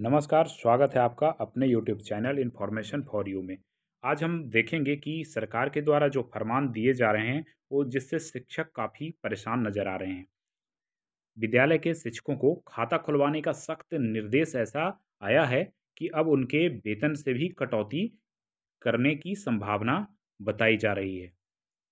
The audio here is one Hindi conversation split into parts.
नमस्कार स्वागत है आपका अपने YouTube channel information for you में आज हम देखेंगे कि सरकार के द्वारा जो फरमान दिए जा रहे हैं वो जिससे शिक्षक काफ़ी परेशान नज़र आ रहे हैं विद्यालय के शिक्षकों को खाता खुलवाने का सख्त निर्देश ऐसा आया है कि अब उनके वेतन से भी कटौती करने की संभावना बताई जा रही है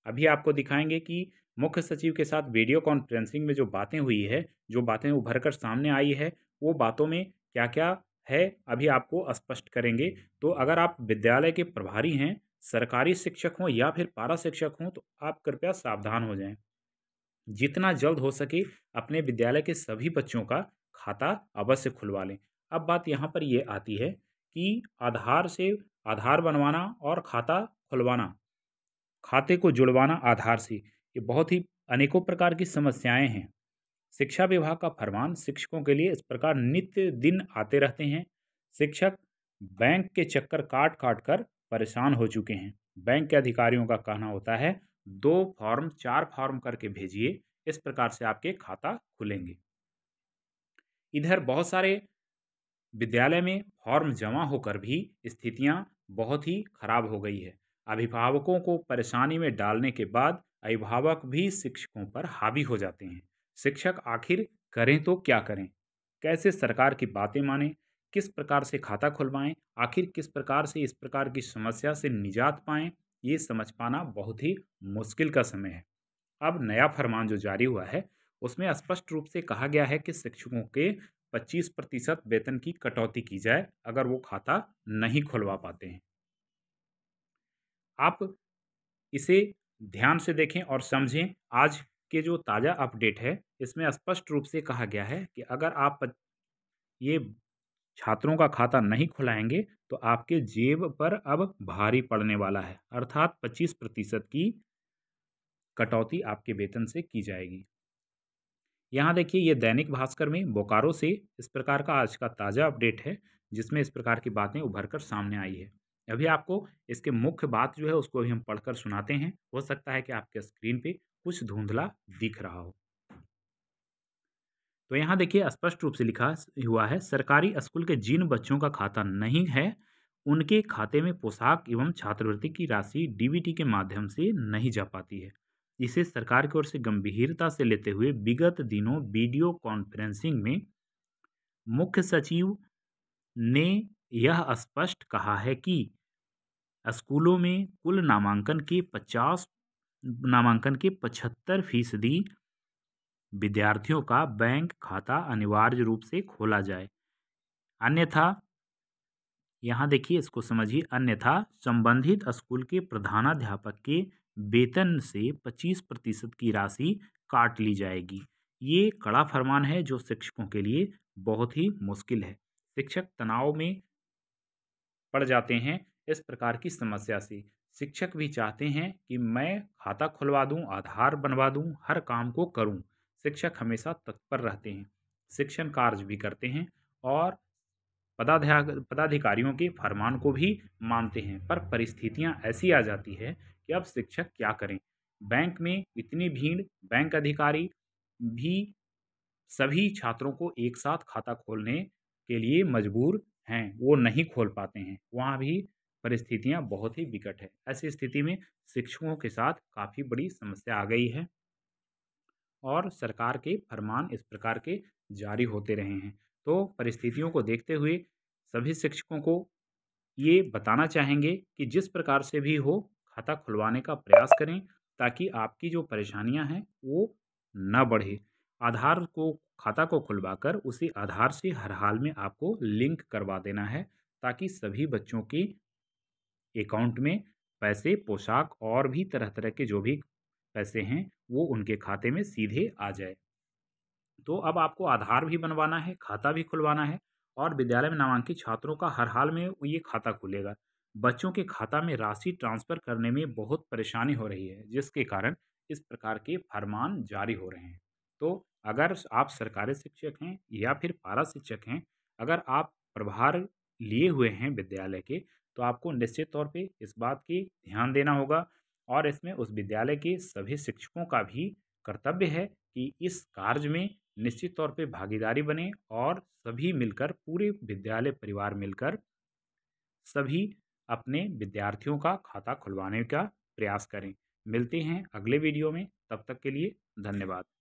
अभी आपको दिखाएंगे कि मुख्य सचिव के साथ वीडियो कॉन्फ्रेंसिंग में जो बातें हुई है जो बातें उभर कर सामने आई है वो बातों में क्या क्या है अभी आपको स्पष्ट करेंगे तो अगर आप विद्यालय के प्रभारी हैं सरकारी शिक्षक हों या फिर पारा शिक्षक हों तो आप कृपया सावधान हो जाएं जितना जल्द हो सके अपने विद्यालय के सभी बच्चों का खाता अवश्य खुलवा लें अब बात यहाँ पर ये आती है कि आधार से आधार बनवाना और खाता खुलवाना खाते को जुड़वाना आधार से ये बहुत ही अनेकों प्रकार की समस्याएं हैं शिक्षा विभाग का फरमान शिक्षकों के लिए इस प्रकार नित्य दिन आते रहते हैं शिक्षक बैंक के चक्कर काट काट कर परेशान हो चुके हैं बैंक के अधिकारियों का कहना होता है दो फॉर्म चार फॉर्म करके भेजिए इस प्रकार से आपके खाता खुलेंगे इधर बहुत सारे विद्यालय में फॉर्म जमा होकर भी स्थितियां बहुत ही खराब हो गई है अभिभावकों को परेशानी में डालने के बाद अभिभावक भी शिक्षकों पर हावी हो जाते हैं शिक्षक आखिर करें तो क्या करें कैसे सरकार की बातें माने किस प्रकार से खाता खुलवाएं आखिर किस प्रकार से इस प्रकार की समस्या से निजात पाएं ये समझ पाना बहुत ही मुश्किल का समय है अब नया फरमान जो जारी हुआ है उसमें स्पष्ट रूप से कहा गया है कि शिक्षकों के 25 प्रतिशत वेतन की कटौती की जाए अगर वो खाता नहीं खुलवा पाते हैं आप इसे ध्यान से देखें और समझें आज के जो ताज़ा अपडेट है इसमें स्पष्ट रूप से कहा गया है कि अगर आप ये छात्रों का खाता नहीं खुलाएंगे तो आपके जेब पर अब भारी पड़ने वाला है अर्थात 25 प्रतिशत की कटौती आपके वेतन से की जाएगी यहाँ देखिए ये दैनिक भास्कर में बोकारो से इस प्रकार का आज का ताज़ा अपडेट है जिसमें इस प्रकार की बातें उभर कर सामने आई है अभी आपको इसके मुख्य बात जो है उसको भी हम पढ़कर सुनाते हैं हो सकता है कि आपके स्क्रीन पे कुछ धुंधला दिख रहा हो तो यहाँ देखिए स्पष्ट रूप से लिखा हुआ है सरकारी स्कूल के जिन बच्चों का खाता नहीं है उनके खाते में पोशाक एवं छात्रवृत्ति की राशि डीबीटी के माध्यम से नहीं जा पाती है इसे सरकार की ओर से गंभीरता से लेते हुए विगत दिनों वीडियो कॉन्फ्रेंसिंग में मुख्य सचिव ने यह स्पष्ट कहा है कि स्कूलों में कुल नामांकन के 50 नामांकन के पचहत्तर फीसदी विद्यार्थियों का बैंक खाता अनिवार्य रूप से खोला जाए अन्यथा यहाँ देखिए इसको समझिए अन्यथा संबंधित स्कूल के प्रधानाध्यापक के वेतन से पच्चीस प्रतिशत की राशि काट ली जाएगी ये कड़ा फरमान है जो शिक्षकों के लिए बहुत ही मुश्किल है शिक्षक तनाव में पड़ जाते हैं इस प्रकार की समस्या से शिक्षक भी चाहते हैं कि मैं खाता खुलवा दूं आधार बनवा दूं हर काम को करूं शिक्षक हमेशा तत्पर रहते हैं शिक्षण कार्य भी करते हैं और पदाध्या पदाधिकारियों के फरमान को भी मानते हैं पर परिस्थितियां ऐसी आ जाती है कि अब शिक्षक क्या करें बैंक में इतनी भीड़ बैंक अधिकारी भी सभी छात्रों को एक साथ खाता खोलने के लिए मजबूर हैं वो नहीं खोल पाते हैं वहाँ भी परिस्थितियां बहुत ही विकट है ऐसी स्थिति में शिक्षकों के साथ काफ़ी बड़ी समस्या आ गई है और सरकार के फरमान इस प्रकार के जारी होते रहे हैं तो परिस्थितियों को देखते हुए सभी शिक्षकों को ये बताना चाहेंगे कि जिस प्रकार से भी हो खाता खुलवाने का प्रयास करें ताकि आपकी जो परेशानियां हैं वो न बढ़े आधार को खाता को खुलवाकर उसी आधार से हर हाल में आपको लिंक करवा देना है ताकि सभी बच्चों की अकाउंट में पैसे पोशाक और भी तरह तरह के जो भी पैसे हैं वो उनके खाते में सीधे आ जाए तो अब आपको आधार भी बनवाना है खाता भी खुलवाना है और विद्यालय में नामांकित छात्रों का हर हाल में ये खाता खुलेगा बच्चों के खाता में राशि ट्रांसफ़र करने में बहुत परेशानी हो रही है जिसके कारण इस प्रकार के फरमान जारी हो रहे हैं तो अगर आप सरकारी शिक्षक हैं या फिर पारा शिक्षक हैं अगर आप प्रभार लिए हुए हैं विद्यालय के तो आपको निश्चित तौर पे इस बात की ध्यान देना होगा और इसमें उस विद्यालय के सभी शिक्षकों का भी कर्तव्य है कि इस कार्य में निश्चित तौर पे भागीदारी बने और सभी मिलकर पूरे विद्यालय परिवार मिलकर सभी अपने विद्यार्थियों का खाता खुलवाने का प्रयास करें मिलते हैं अगले वीडियो में तब तक के लिए धन्यवाद